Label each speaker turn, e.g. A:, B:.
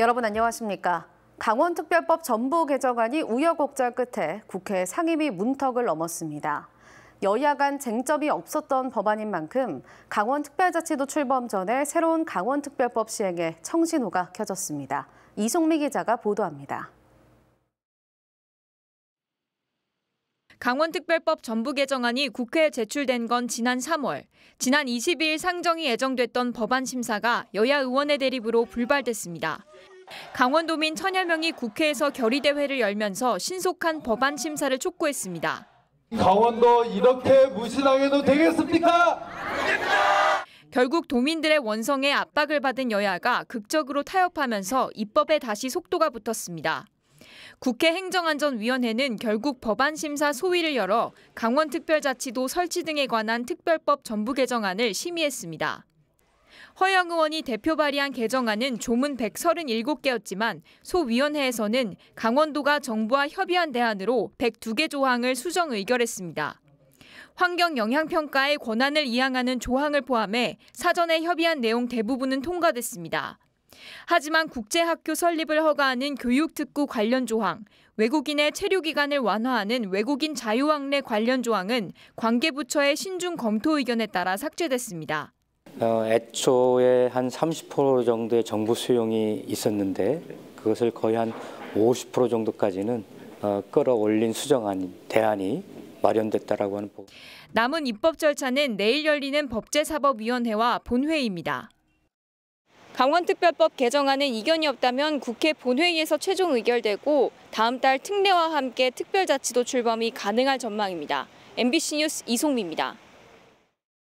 A: 여러분 안녕하십니까? 강원특별법 전부 개정안이 우여곡절 끝에 국회 상임위 문턱을 넘었습니다. 여야 간 쟁점이 없었던 법안인 만큼 강원특별자치도 출범 전에 새로운 강원특별법 시행에 청신호가 켜졌습니다. 이송미 기자가 보도합니다.
B: 강원특별법 전부 개정안이 국회에 제출된 건 지난 3월, 지난 22일 상정이 예정됐던 법안 심사가 여야 의원의 대립으로 불발됐습니다. 강원도민 천여 명이 국회에서 결의대회를 열면서 신속한 법안 심사를 촉구했습니다.
A: 강원도 이렇게 무시당해도 되겠습니까?
B: 결국 도민들의 원성에 압박을 받은 여야가 극적으로 타협하면서 입법에 다시 속도가 붙었습니다. 국회 행정안전위원회는 결국 법안 심사 소위를 열어 강원특별자치도 설치 등에 관한 특별법 전부 개정안을 심의했습니다. 허영 의원이 대표 발의한 개정안은 조문 137개였지만 소위원회에서는 강원도가 정부와 협의한 대안으로 102개 조항을 수정 의결했습니다. 환경 영향평가의 권한을 이양하는 조항을 포함해 사전에 협의한 내용 대부분은 통과됐습니다. 하지만 국제학교 설립을 허가하는 교육특구 관련 조항, 외국인의 체류 기간을 완화하는 외국인 자유학례 관련 조항은 관계부처의 신중 검토 의견에 따라 삭제됐습니다.
C: 어, 애초에 한 30% 정도의 정부 수용이 있었는데 그것을 거의 한 50% 정도까지는 어, 끌어올린 수정안 대안이 마련됐다라고 하는
B: 남은 입법 절차는 내일 열리는 법제사법위원회와 본회의입니다. 강원특별법 개정안은 이견이 없다면 국회 본회의에서 최종 의결되고 다음 달 특례와 함께 특별자치도 출범이 가능할 전망입니다. MBC 뉴스 이송미입니다.